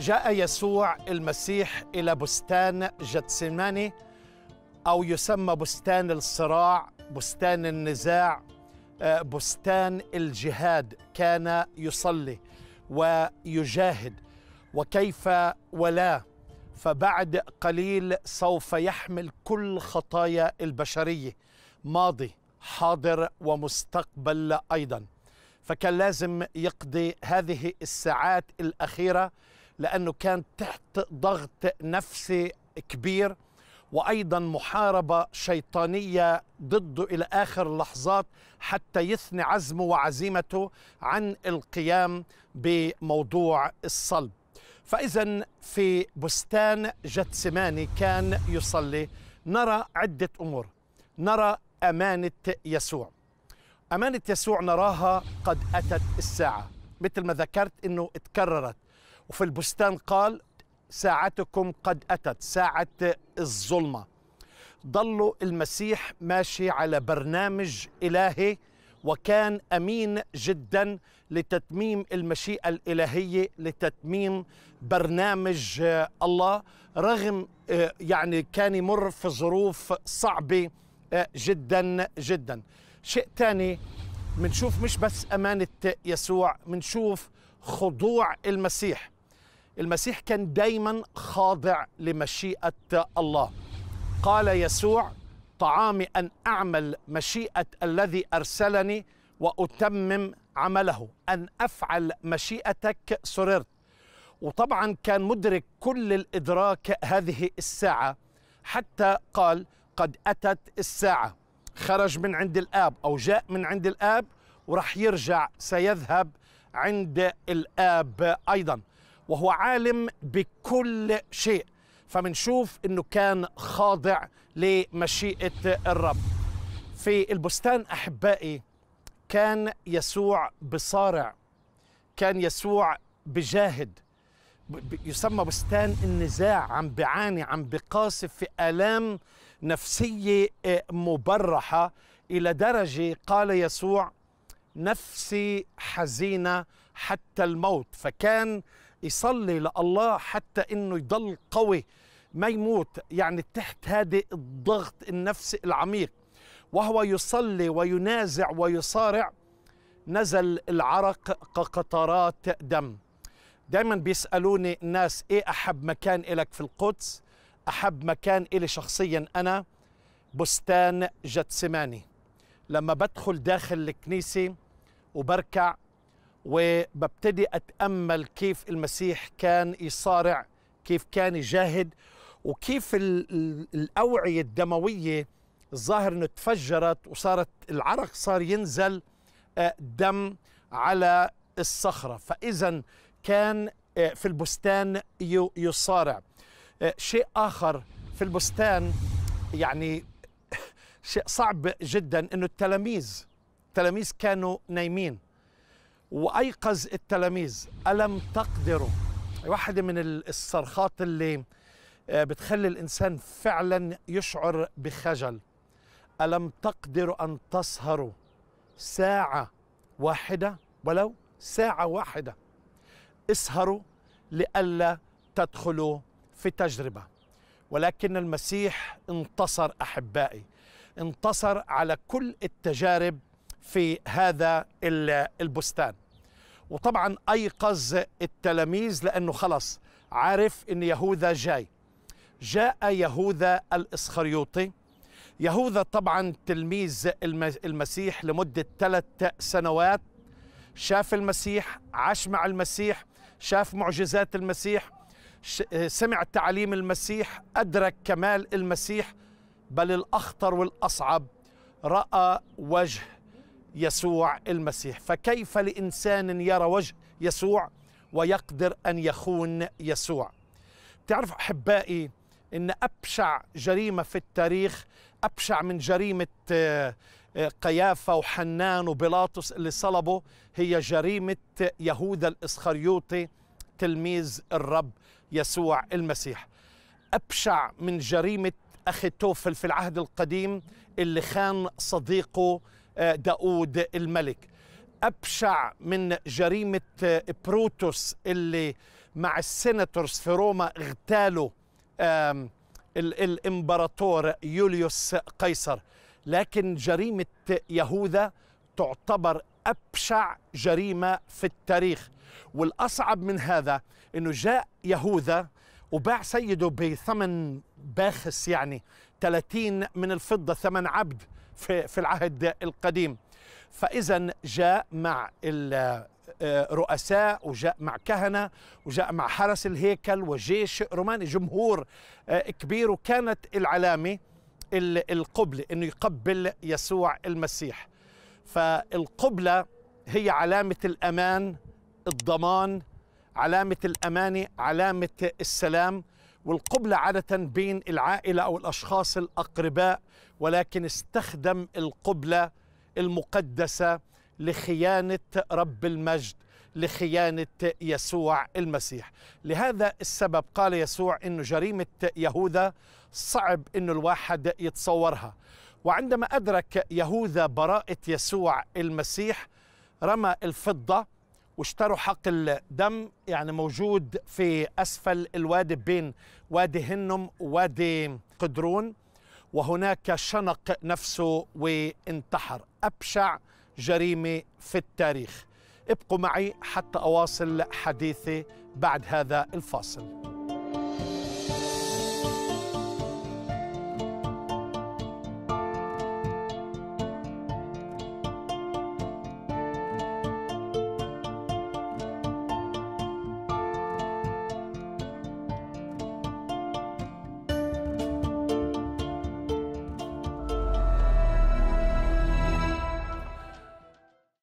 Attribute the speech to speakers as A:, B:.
A: جاء يسوع المسيح إلى بستان جتسماني أو يسمى بستان الصراع بستان النزاع آه، بستان الجهاد كان يصلي ويجاهد وكيف ولا فبعد قليل سوف يحمل كل خطايا البشرية ماضي حاضر ومستقبل أيضا فكان لازم يقضي هذه الساعات الأخيرة لأنه كان تحت ضغط نفسي كبير وأيضا محاربة شيطانية ضده إلى آخر اللحظات حتى يثني عزمه وعزيمته عن القيام بموضوع الصلب فإذا في بستان جتسماني كان يصلي نرى عدة أمور نرى أمانة يسوع أمانة يسوع نراها قد أتت الساعة مثل ما ذكرت أنه تكررت وفي البستان قال ساعتكم قد أتت ساعة الظلمة ضلوا المسيح ماشي على برنامج إلهي وكان أمين جدا لتتميم المشيئة الإلهية لتتميم برنامج آه، الله رغم آه، يعني كان يمر في ظروف صعبة آه، جدا جدا شيء ثاني منشوف مش بس أمانة يسوع منشوف خضوع المسيح المسيح كان دايما خاضع لمشيئه الله قال يسوع طعامي ان اعمل مشيئه الذي ارسلني واتمم عمله ان افعل مشيئتك سررت وطبعا كان مدرك كل الادراك هذه الساعه حتى قال قد اتت الساعه خرج من عند الاب او جاء من عند الاب وراح يرجع سيذهب عند الاب ايضا وهو عالم بكل شيء فمنشوف انه كان خاضع لمشيئه الرب في البستان احبائي كان يسوع بصارع كان يسوع بجاهد يسمى بستان النزاع عم بعاني عم بقاسف في الام نفسيه آه، مبرحه الى درجه قال يسوع نفسي حزينه حتى الموت فكان يصلي لله حتى انه يضل قوي ما يموت يعني تحت هذه الضغط النفسي العميق وهو يصلي وينازع ويصارع نزل العرق كقطرات دم دايما بيسألوني الناس ايه احب مكان إلك في القدس احب مكان إلي شخصيا انا بستان جتسماني لما بدخل داخل الكنيسة وبركع وببتدي أتأمل كيف المسيح كان يصارع كيف كان يجاهد وكيف الأوعية الدموية الظاهر أنه تفجرت وصارت العرق صار ينزل آه، دم على الصخرة فإذا كان آه، في البستان يصارع آه، شيء آخر في البستان يعني شيء صعب جدا أنه التلاميذ التلاميذ كانوا نايمين وايقظ التلاميذ الم تقدروا واحده من الصرخات اللي آه، بتخلي الانسان فعلا يشعر بخجل الم تقدروا ان تسهروا ساعه واحده ولو ساعه واحده اسهروا لئلا تدخلوا في تجربه ولكن المسيح انتصر احبائي انتصر على كل التجارب في هذا البستان وطبعا أيقظ التلاميذ لأنه خلص عارف أن يهوذا جاي جاء يهوذا الإسخريوطي يهوذا طبعا تلميذ المسيح لمدة ثلاث سنوات شاف المسيح عاش مع المسيح شاف معجزات المسيح سمع تعليم المسيح أدرك كمال المسيح بل الأخطر والأصعب رأى وجه يسوع المسيح فكيف لإنسان يرى وجه يسوع ويقدر أن يخون يسوع تعرف أحبائي إن أبشع جريمة في التاريخ أبشع من جريمة آه، آه، قيافة وحنان وبيلاطس اللي صلبوا هي جريمة يهوذا الإسخريوطي تلميذ الرب يسوع المسيح أبشع من جريمة أخي توفل في العهد القديم اللي خان صديقه آه، داود الملك أبشع من جريمة آه، بروتوس اللي مع السيناتورز في روما اغتالوا الإمبراطور يوليوس قيصر لكن جريمة يهوذا تعتبر أبشع جريمة في التاريخ والأصعب من هذا أنه جاء يهوذا وباع سيده بثمن باخس يعني 30 من الفضة ثمن عبد في, في العهد القديم فإذا جاء مع الرؤساء آه، وجاء مع كهنة وجاء مع حرس الهيكل وجيش روماني جمهور آه، كبير وكانت العلامة القبلة أنه يقبل يسوع المسيح فالقبلة هي علامة الأمان الضمان علامة الأمانة علامة السلام والقبلة عادة بين العائلة أو الأشخاص الأقرباء ولكن استخدم القبلة المقدسة لخيانة رب المجد لخيانة يسوع المسيح لهذا السبب قال يسوع أن جريمة يهوذا صعب أن الواحد يتصورها وعندما أدرك يهوذا براءة يسوع المسيح رمى الفضة واشتروا حق الدم يعني موجود في أسفل الوادي بين وادي هنم ووادي قدرون وهناك شنق نفسه وانتحر أبشع جريمة في التاريخ ابقوا معي حتى أواصل حديثي بعد هذا الفاصل